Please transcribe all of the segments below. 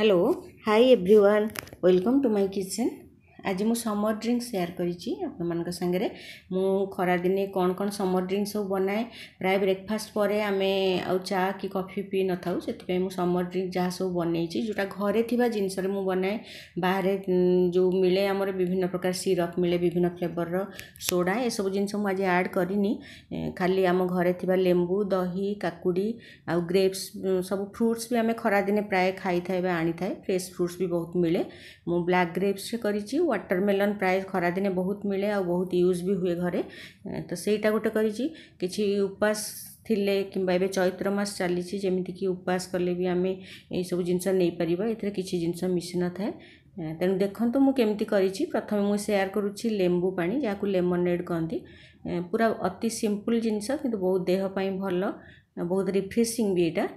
Hello, hi everyone, welcome to my kitchen. ଆଜି ମୁଁ ସମର drink share କରିଛି ଆପଣମାନଙ୍କ ସାଙ୍ଗରେ ମୁଁ ଖରାଦିନେ କ'ଣ କ'ଣ ସମର ଡ୍ରିଙ୍କ୍ ସବୁ ବନାଏ ପ୍ରାୟ ବ୍ରେକଫାଷ୍ଟ ପରେ ଆମେ ଆଉ ଚା କି କଫି ପିଇ ନଥାଉ ସେଥିପାଇଁ ମୁଁ ସମର ଡ୍ରିଙ୍କ୍ ଯାହା ସବୁ ବନେଇଛି ଯେଉଁଟା ଘରେ ଥିବା ଜିନିଷରେ ମୁଁ ବନାଏ ବାହାରେ ଯେଉଁ ମିଳେ ଆମର ବିଭିନ୍ନ ପ୍ରକାର ସିରପ୍ ମିଳେ ବିଭିନ୍ନ ଫ୍ଲେଭରର ସୋଡ଼ା ଏସବୁ ଜିନିଷ ମୁଁ ଆଜି ଆଡ଼୍ କରିନି ଖାଲି ଆମ ଘରେ ଥିବା ଲେମ୍ବୁ ଦହି କାକୁଡ଼ି ଆଉ ଗ୍ରେପ୍ସ ସବୁ ଫ୍ରୁଟ୍ସ ବି ଆମେ ଖରାଦିନେ ପ୍ରାୟ ଖାଇଥାଏ ବା ଆଣିଥାଏ ଫ୍ରେଶ୍ ଫ୍ରୁଟ୍ସ ବି ବହୁତ ମିଳେ ମୁଁ ବ୍ଲାକ୍ ଗ୍ରେପ୍ସରେ କରିଛି वाटरमेलन प्राय खरा दिन बहुत मिले आ बहुत यूज भी हुए घरे तो सहीटा गोटे करवास थिले किंबा एबे चैत्र मास चली जमीती कि उपवास कले भी आम यू जिनस नहीं पार ए कि जिन मिस न था तेणु देखता मुझे कमी प्रथम मुझे सेयार करुच्ची लेंबू पा जहाँ लेमनेड कहती पूरा अति सिंपल जिनस कि बहुत देहपाई भल बहुत रिफ्रेसींग भी यहाँ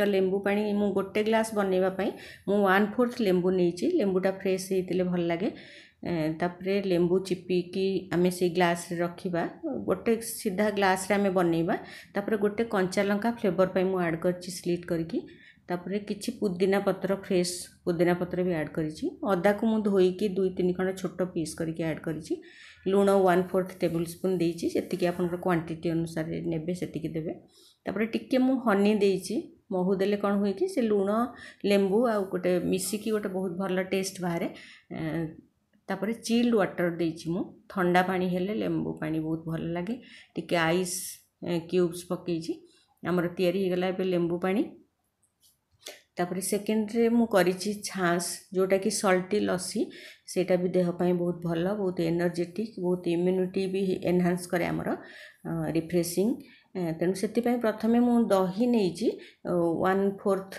तो लेबू पा मुझे गोटे ग्लास बनवाई मुन फोर्थ लेंबू लेबू लेंबूटा फ्रेश होते भल लगे लेंबू चिपिकी आम से ग्लास रखा गोटे सीधा ग्लास आम बनवापर गोटे कंचा लंका फ्लेवर पर मुझे आड कर स्लीट करी तापर कि पुदीना पत्र फ्रेश पुदीना पत्र भी ऐड करी अदा को मुझे धोईक दुई तीन खंड छोट पीस करके ऐड कर लुण वन फोर्थ टेबुल स्पून देती आप क्वांटीटी अनुसार नेबे से देते हनी ମହୁ ଦେଲେ କ'ଣ ହୁଏ କି ସେ ଲୁଣ ଲେମ୍ବୁ ଆଉ ଗୋଟେ ମିଶିକି ଗୋଟେ ବହୁତ ଭଲ ଟେଷ୍ଟ ବାହାରେ ତା'ପରେ ଚିଲ୍ଡ ୱାଟର୍ ଦେଇଛି ମୁଁ ଥଣ୍ଡା ପାଣି ହେଲେ ଲେମ୍ବୁ ପାଣି ବହୁତ ଭଲ ଲାଗେ ଟିକେ ଆଇସ୍ କ୍ୟୁବ୍ସ ପକାଇଛି ଆମର ତିଆରି ହେଇଗଲା ଏବେ ଲେମ୍ବୁ ପାଣି ତାପରେ ସେକେଣ୍ଡରେ ମୁଁ କରିଛି ଛାସ୍ ଯେଉଁଟାକି ସଲ୍ଟି ଲସି ସେଇଟା ବି ଦେହ ପାଇଁ ବହୁତ ଭଲ ବହୁତ ଏନର୍ଜେଟିକ୍ ବହୁତ ଇମ୍ୟୁନିଟି ବି ଏନହାନ୍ସ କରେ ଆମର ରିଫ୍ରେସିଂ ତେଣୁ ସେଥିପାଇଁ ପ୍ରଥମେ ମୁଁ ଦହି ନେଇଛି ୱାନ୍ ଫୋର୍ଥ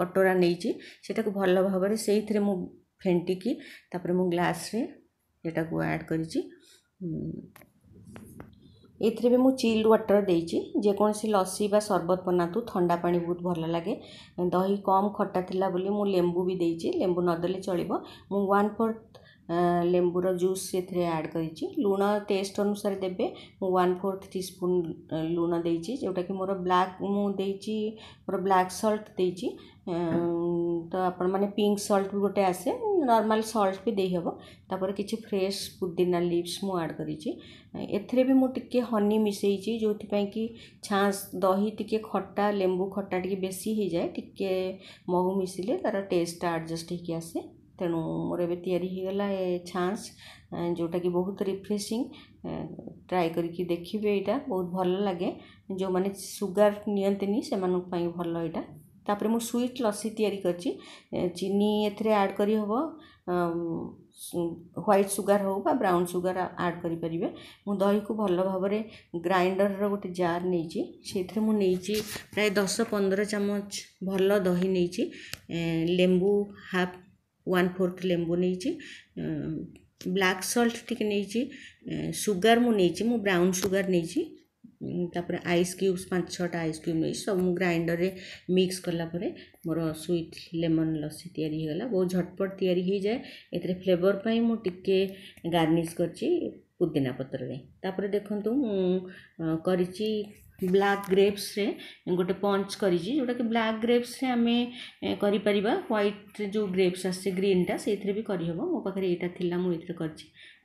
କଟୋରା ନେଇଛି ସେଇଟାକୁ ଭଲ ଭାବରେ ସେଇଥିରେ ମୁଁ ଫେଣ୍ଟିକି ତାପରେ ମୁଁ ଗ୍ଲାସ୍ରେ ଏଟାକୁ ଆଡ଼୍ କରିଛି ଏଥିରେ ବି ମୁଁ ଚିଲ୍ଡ ୱାଟର୍ ଦେଇଛି ଯେକୌଣସି ଲସି ବା ସର୍ବତ ବନାନ୍ତୁ ଥଣ୍ଡା ପାଣି ବହୁତ ଭଲ ଲାଗେ ଦହି କମ୍ ଖଟା ଥିଲା ବୋଲି ମୁଁ ଲେମ୍ବୁ ବି ଦେଇଛି ଲେମ୍ବୁ ନଦେଲେ ଚଳିବ ମୁଁ ୱାନ୍ ଫୋର୍ଥ ଲେମ୍ବୁର ଜୁସ୍ ସେଥିରେ ଆଡ଼୍ କରିଛି ଲୁଣ ଟେଷ୍ଟ ଅନୁସାରେ ଦେବେ ମୁଁ ୱାନ୍ ଫୋର୍ଥ ଟି ସ୍ପୁନ୍ ଲୁଣ ଦେଇଛି ଯେଉଁଟାକି ମୋର ବ୍ଲାକ୍ ମୁଁ ଦେଇଛି ମୋର ବ୍ଲାକ୍ ସଲ୍ଟ ଦେଇଛି ତ ଆପଣମାନେ ପିଙ୍କ ସଲ୍ଟ ବି ଗୋଟେ ଆସେ ନର୍ମାଲ୍ ସଲ୍ଟ ବି ଦେଇହେବ ତାପରେ କିଛି ଫ୍ରେଶ୍ ପୁଦିନା ଲିଭ୍ସ ମୁଁ ଆଡ଼୍ କରିଛି ଏଥିରେ ବି ମୁଁ ଟିକିଏ ହନି ମିଶାଇଛି ଯେଉଁଥିପାଇଁ କି ଛାସ୍ ଦହି ଟିକିଏ ଖଟା ଲେମ୍ବୁ ଖଟା ଟିକିଏ ବେଶୀ ହେଇଯାଏ ଟିକିଏ ମହୁ ମିଶିଲେ ତା'ର ଟେଷ୍ଟଟା ଆଡ଼ଜଷ୍ଟ ହେଇକି ଆସେ ତେଣୁ ମୋର ଏବେ ତିଆରି ହେଇଗଲା ଏ ଛାଞ୍ଚ ଯେଉଁଟାକି ବହୁତ ରିଫ୍ରେସିଂ ଟ୍ରାଏ କରିକି ଦେଖିବେ ଏଇଟା ବହୁତ ଭଲ ଲାଗେ ଯେଉଁମାନେ ସୁଗାର ନିଅନ୍ତିନି ସେମାନଙ୍କ ପାଇଁ ଭଲ ଏଇଟା ତାପରେ ମୁଁ ସୁଇଟ୍ ଲସି ତିଆରି କରିଛି ଚିନି ଏଥିରେ ଆଡ଼୍ କରିହେବ ହ୍ୱାଇଟ୍ ସୁଗାର ହେଉ ବା ବ୍ରାଉନ୍ ସୁଗାର ଆଡ଼୍ କରିପାରିବେ ମୁଁ ଦହିକୁ ଭଲ ଭାବରେ ଗ୍ରାଇଣ୍ଡରର ଗୋଟେ ଜାର୍ ନେଇଛି ସେଇଥିରେ ମୁଁ ନେଇଛି ପ୍ରାୟ ଦଶ ପନ୍ଦର ଚାମଚ ଭଲ ଦହି ନେଇଛି ଲେମ୍ବୁ ହାଫ୍ ওয়ান ফোর্ଥ ଲେମ୍ବୁ ନେଇଛି ବ୍ଲାକ୍ ସଲ୍ଟ ଟିକେ ନେଇଛି ସୁଗାର ମୁଁ ନେଇଛି ମୁଁ ବ୍ରାଉନ୍ ସୁଗାର ନେଇଛି ତାପରେ ଆଇସ୍ କ୍ୟୁବ୍ସ ପାଞ୍ଚ ଛଅଟା ଆଇସ୍ କ୍ୟୁବ୍ ନେଇଛି ସବୁ ମୁଁ ଗ୍ରାଇଣ୍ଡରରେ ମିକ୍ସ କଲା ପରେ ମୋର ସୁଇଟ୍ ଲେମନ୍ ଲସି ତିଆରି ହେଇଗଲା ବହୁତ ଝଟପଟ ତିଆରି ହେଇଯାଏ ଏଥିରେ ଫ୍ଲେଭର୍ ପାଇଁ ମୁଁ ଟିକେ ଗାର୍ନିସ୍ କରିଛି ପୁଦିନା ପତ୍ରରେ ତାପରେ ଦେଖନ୍ତୁ ମୁଁ କରିଛି ब्लाक ग्रेप्स रे गोटे पंच कर ब्लाक ग्रेप्स आम कर ह्वैट जो ग्रेप्स आसे ग्रीनटा से भी करहब मो पाखे यहाँ थी मुझे कर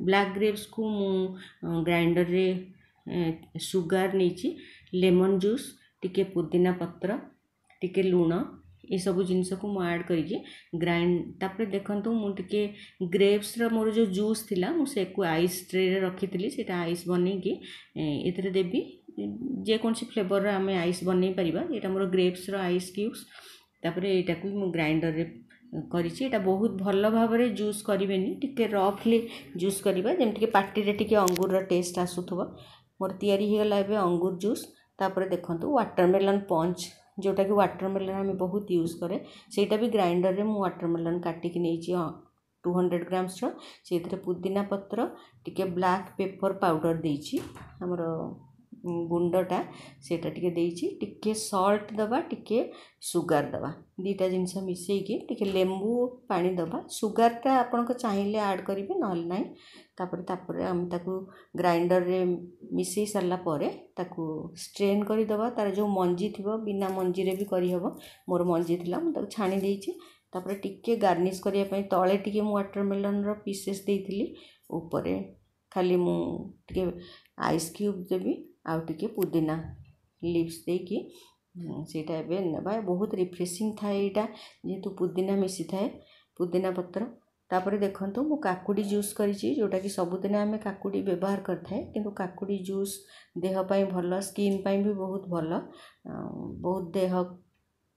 ब्लाक ग्रेप्स को मु ग्राइंडर रे सुगार नहीं लेमन जूस टिके पुदीना पत्र टिके लुण ये सब जिनस को मुझे मुड कर ग्राइंड तापर देखते मुझे ग्रेप्स रो जो जूस थी मुझे आईस ट्रे रखी थी सीटा आईस बनई कि देवी ଯେକୌଣସି ଫ୍ଲେଭର୍ର ଆମେ ଆଇସ୍ ବନେଇ ପାରିବା ଏଇଟା ମୋର ଗ୍ରେପ୍ସର ଆଇସ୍ କ୍ୟୁବ୍ସ ତାପରେ ଏଇଟାକୁ ମୁଁ ଗ୍ରାଇଣ୍ଡର୍ରେ କରିଛି ଏଇଟା ବହୁତ ଭଲ ଭାବରେ ଜୁସ୍ କରିବେନି ଟିକେ ରଫ୍ଲି ଜୁସ୍ କରିବା ଯେମିତିକି ପାଟିରେ ଟିକେ ଅଙ୍ଗୁରର ଟେଷ୍ଟ ଆସୁଥିବ ମୋର ତିଆରି ହେଇଗଲା ଏବେ ଅଙ୍ଗୁର ଜୁସ୍ ତାପରେ ଦେଖନ୍ତୁ ୱାଟରମେଲନ୍ ପଞ୍ଚ୍ ଯେଉଁଟାକି ୱାଟରମେଲନ୍ ଆମେ ବହୁତ ୟୁଜ୍ କରେ ସେଇଟା ବି ଗ୍ରାଇଣ୍ଡର୍ରେ ମୁଁ ୱାଟରମେଲନ୍ କାଟିକି ନେଇଛି ଟୁ ହଣ୍ଡ୍ରେଡ଼ ଗ୍ରାମ୍ସର ସେଇଥିରେ ପୁଦିନା ପତ୍ର ଟିକେ ବ୍ଲାକ୍ ପେପର୍ ପାଉଡ଼ର୍ ଦେଇଛି ଆମର गुंडटा से टे सल्ट दबा टिके सुगार दवा दीटा जिनस मिसे लेबू पा दबा सुगारटा आप चाहिए आड करेंगे ना नाई तापर आम ग्राइंडर में मिस सारापर ताको स्ट्रेन करदे तार जो मंजी थी बिना मंजी भी करहब मोर मंजी थी मुझे छाणी तापर टे गार्निश करने तले टे व्टरमेलन रिसेस देपर खाली मुझे आइसक्यूब देवी ଆଉ ଟିକେ ପୁଦିନା ଲିଭ୍ସ ଦେଇକି ସେଇଟା ଏବେ ନେବା ବହୁତ ରିଫ୍ରେସିଂ ଥାଏ ଏଇଟା ଯେହେତୁ ପୁଦିନା ମିଶିଥାଏ ପୁଦିନା ପତ୍ର ତା'ପରେ ଦେଖନ୍ତୁ ମୁଁ କାକୁଡ଼ି ଜୁସ୍ କରିଛି ଯେଉଁଟାକି ସବୁଦିନ ଆମେ କାକୁଡ଼ି ବ୍ୟବହାର କରିଥାଏ କିନ୍ତୁ କାକୁଡ଼ି ଜୁସ୍ ଦେହ ପାଇଁ ଭଲ ସ୍କିନ୍ ପାଇଁ ବି ବହୁତ ଭଲ ବହୁତ ଦେହ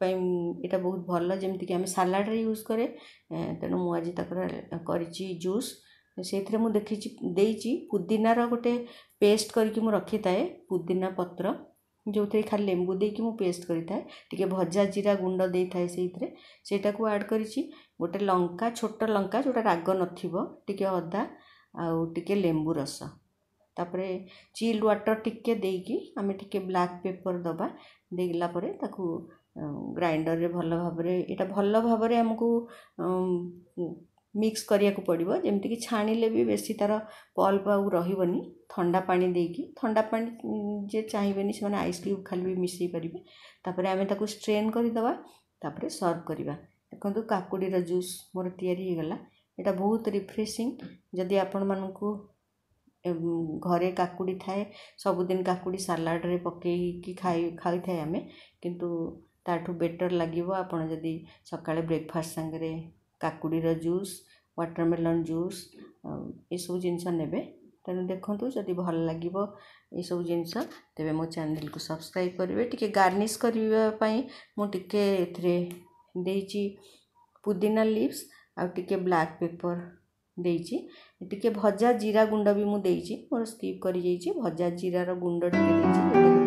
ପାଇଁ ଏଇଟା ବହୁତ ଭଲ ଯେମିତିକି ଆମେ ସାଲାଡ଼ରେ ୟୁଜ୍ କରେ ତେଣୁ ମୁଁ ଆଜି ତାଙ୍କର କରିଛି ଜୁସ୍ से देखी दे पुदीनार गोटे पेस्ट करके रखी थाए पुदीना पत्र जो थे खाली लेबू दे कि पेस्ट करें भजा जीरा गुंडा दे थाए से, से आड कर गोटे लंका छोट लंका जोटा राग निके अदा आए लेबू रस तापर चिल व्टर टिके आम टे ब्लाक पेपर दबा दे ग्राइंडर में भल भाव यहाँ भल भाव आमको मिक्स करा पड़ो जमीक छाणिले भी बेस तार पल्ब आ रही थंडा पा दे कि थंडा पा जे चाहिए से आइसक्रीम खाली भी मिसे पारे आम स्ट्रेन करदे सर्व करवा देखो काकुड़ीर जूस मोर या यहाँ बहुत रिफ्रेसींग जदि आपण मानक घरे काकुड़ी थाए सबुद काकुड़ी सालाड्रे पकई खाई थाए आम कि बेटर लगे आपड़ जदि सका ब्रेकफास्ट सांगे काकुड़ी जूस व्टरमेलन जूस ये सब जिन ने देखु जदि भल लगे ये सब जिन तेज मो चेल को सब्सक्राइब करेंगे टी गार्निश करने मुझे दे पुदीना लिप्स आए ब्लाक पेपर देखिए भजा जीरा गुंड भी मुझे मोर स्की भजा जीरार गुंड